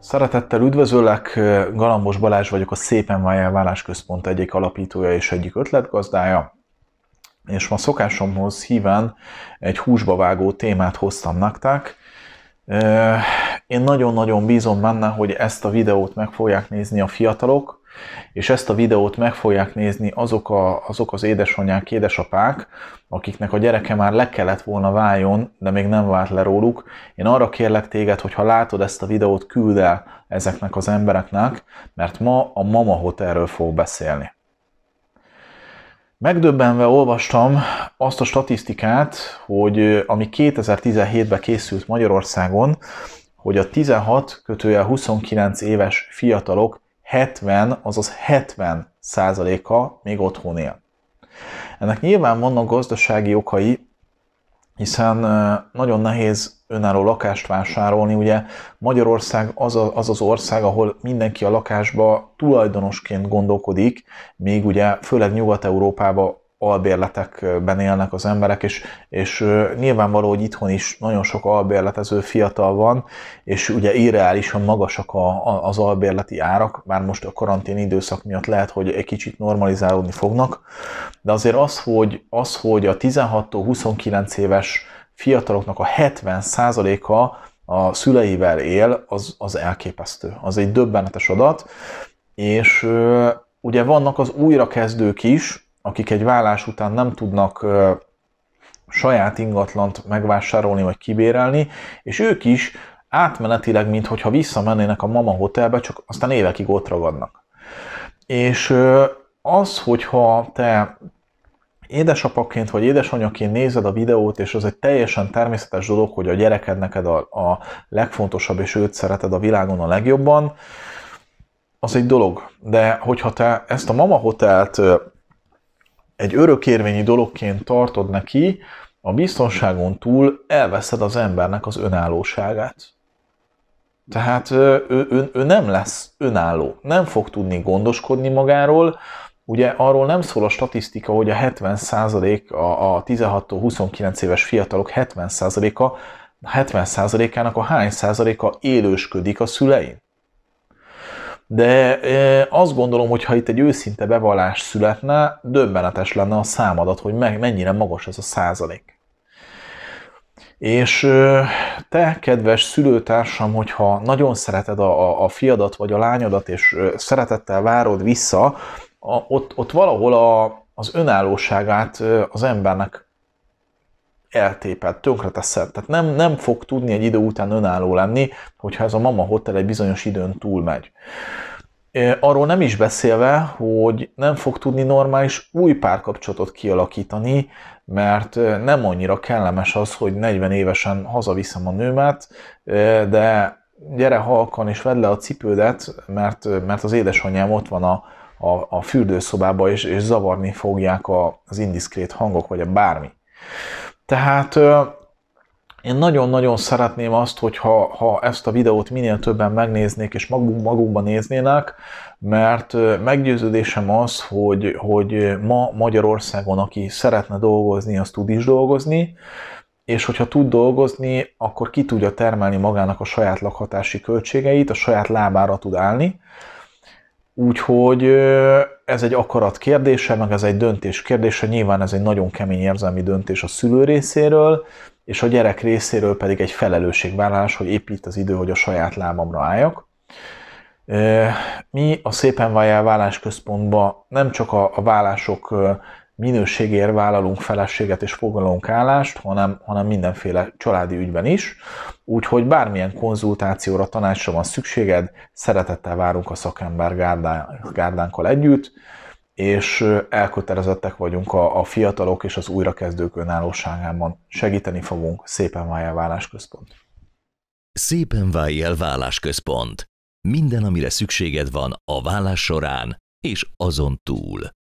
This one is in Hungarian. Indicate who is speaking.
Speaker 1: Szeretettel üdvözöllek, Galambos Balázs vagyok, a Szépen Vájjel Központ egyik alapítója és egyik ötletgazdája, és ma szokásomhoz híven egy húsba vágó témát hoztam nektek. Én nagyon-nagyon bízom benne, hogy ezt a videót meg fogják nézni a fiatalok, és ezt a videót meg fogják nézni azok, a, azok az édesanyák, édesapák, akiknek a gyereke már le kellett volna váljon, de még nem vált le róluk. Én arra kérlek téged, hogy ha látod ezt a videót, küld el ezeknek az embereknek, mert ma a Mama Hotelről fog beszélni. Megdöbbenve olvastam azt a statisztikát, hogy ami 2017-ben készült Magyarországon, hogy a 16 kötője 29 éves fiatalok 70, azaz 70 százaléka még otthon él. Ennek nyilván vannak gazdasági okai, hiszen nagyon nehéz önálló lakást vásárolni. Ugye Magyarország az, a, az az ország, ahol mindenki a lakásba tulajdonosként gondolkodik, még ugye főleg Nyugat-Európába albérletekben élnek az emberek, és, és nyilvánvaló, hogy itthon is nagyon sok albérletező fiatal van, és ugye irreálisan magasak a, a, az albérleti árak, már most a karantén időszak miatt lehet, hogy egy kicsit normalizálódni fognak, de azért az, hogy, az, hogy a 16-29 éves fiataloknak a 70%-a a szüleivel él, az, az elképesztő. Az egy döbbenetes adat, és ugye vannak az újrakezdők is, akik egy vállás után nem tudnak saját ingatlant megvásárolni vagy kibérelni, és ők is átmenetileg, mintha visszamennének a mama hotelbe, csak aztán évekig ott ragadnak. És az, hogyha te édesapaként vagy édesanyaként nézed a videót, és az egy teljesen természetes dolog, hogy a gyereked neked a, a legfontosabb, és őt szereted a világon a legjobban, az egy dolog. De hogyha te ezt a mama hotelt egy örökérvényi dologként tartod neki, a biztonságon túl elveszed az embernek az önállóságát. Tehát ő, ő, ő nem lesz önálló, nem fog tudni gondoskodni magáról. Ugye arról nem szól a statisztika, hogy a 70% a, a 16-29 éves fiatalok 70%-a, 70%-ának a hány százaléka élősködik a szülein. De azt gondolom, hogy ha itt egy őszinte bevallás születne, döbbenetes lenne a számadat, hogy mennyire magas ez a százalék. És te, kedves szülőtársam, hogyha nagyon szereted a, a, fiadat vagy a lányodat, és szeretettel várod vissza, a, ott, ott valahol a, az önállóságát az embernek eltéped, tönkreteszed. Tehát nem, nem fog tudni egy idő után önálló lenni, hogyha ez a mama hotel egy bizonyos időn túl megy, Arról nem is beszélve, hogy nem fog tudni normális új párkapcsolatot kialakítani, mert nem annyira kellemes az, hogy 40 évesen hazaviszem a nőmet, de gyere halkan és vedd le a cipődet, mert, mert az édesanyám ott van a, a, a fürdőszobában, és, és zavarni fogják az indiszkrét hangok, vagy a bármi. Tehát én nagyon-nagyon szeretném azt, hogy ha, ha ezt a videót minél többen megnéznék, és maguk, magukban néznének, mert meggyőződésem az, hogy, hogy ma Magyarországon, aki szeretne dolgozni, az tud is dolgozni, és hogyha tud dolgozni, akkor ki tudja termelni magának a saját lakhatási költségeit, a saját lábára tud állni, Úgyhogy ez egy akarat kérdése, meg ez egy döntés kérdése. Nyilván ez egy nagyon kemény érzelmi döntés a szülő részéről, és a gyerek részéről pedig egy felelősségvállalás, hogy épp itt az idő, hogy a saját lábamra álljak. Mi a Szépen Vállás Központban nem csak a vállások minőségért vállalunk felességet és foglalunk állást, hanem, hanem mindenféle családi ügyben is. Úgyhogy bármilyen konzultációra, tanácsra van szükséged, szeretettel várunk a szakember gárdán, gárdánkkal együtt, és elkötelezettek vagyunk a, a fiatalok és az újrakezdők önállóságában. Segíteni fogunk. Szépen Vájjel Vállásközpont. Szépen Vájjel Vállásközpont. Minden, amire szükséged van a vállás során és azon túl.